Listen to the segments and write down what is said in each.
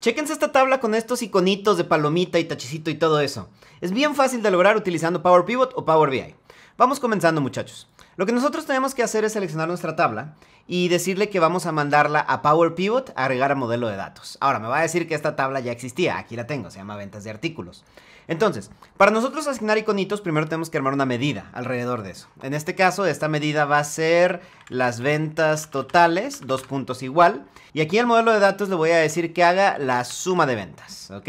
Chequense esta tabla con estos iconitos de palomita y tachicito y todo eso. Es bien fácil de lograr utilizando Power Pivot o Power BI. Vamos comenzando muchachos. Lo que nosotros tenemos que hacer es seleccionar nuestra tabla y decirle que vamos a mandarla a Power Pivot a agregar a modelo de datos. Ahora, me va a decir que esta tabla ya existía, aquí la tengo, se llama ventas de artículos. Entonces, para nosotros asignar iconitos, primero tenemos que armar una medida alrededor de eso. En este caso, esta medida va a ser las ventas totales, dos puntos igual. Y aquí al modelo de datos le voy a decir que haga la suma de ventas, ¿ok?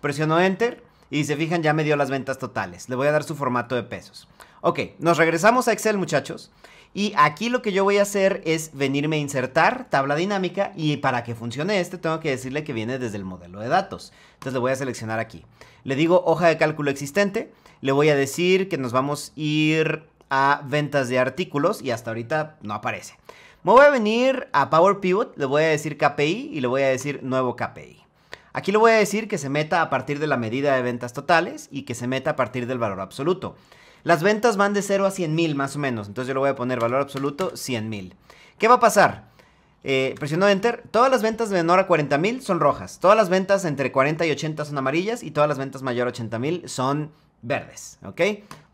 Presiono Enter y se fijan ya me dio las ventas totales. Le voy a dar su formato de pesos. Ok, nos regresamos a Excel muchachos. Y aquí lo que yo voy a hacer es venirme a insertar tabla dinámica y para que funcione este tengo que decirle que viene desde el modelo de datos. Entonces le voy a seleccionar aquí. Le digo hoja de cálculo existente, le voy a decir que nos vamos a ir a ventas de artículos y hasta ahorita no aparece. Me voy a venir a Power Pivot, le voy a decir KPI y le voy a decir nuevo KPI. Aquí le voy a decir que se meta a partir de la medida de ventas totales y que se meta a partir del valor absoluto. Las ventas van de 0 a 100 mil más o menos. Entonces yo le voy a poner valor absoluto 100 mil. ¿Qué va a pasar? Eh, presiono Enter. Todas las ventas menor a 40 mil son rojas. Todas las ventas entre 40 y 80 son amarillas. Y todas las ventas mayor a 80 mil son verdes. ¿Ok?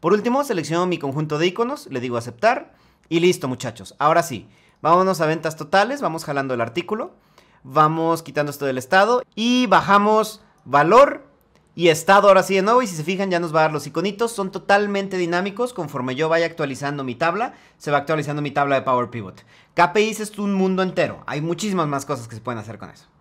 Por último, selecciono mi conjunto de iconos. Le digo aceptar. Y listo, muchachos. Ahora sí. Vámonos a ventas totales. Vamos jalando el artículo. Vamos quitando esto del estado. Y bajamos valor y estado ahora sí de nuevo y si se fijan ya nos va a dar los iconitos, son totalmente dinámicos, conforme yo vaya actualizando mi tabla, se va actualizando mi tabla de Power Pivot. KPIs es un mundo entero, hay muchísimas más cosas que se pueden hacer con eso.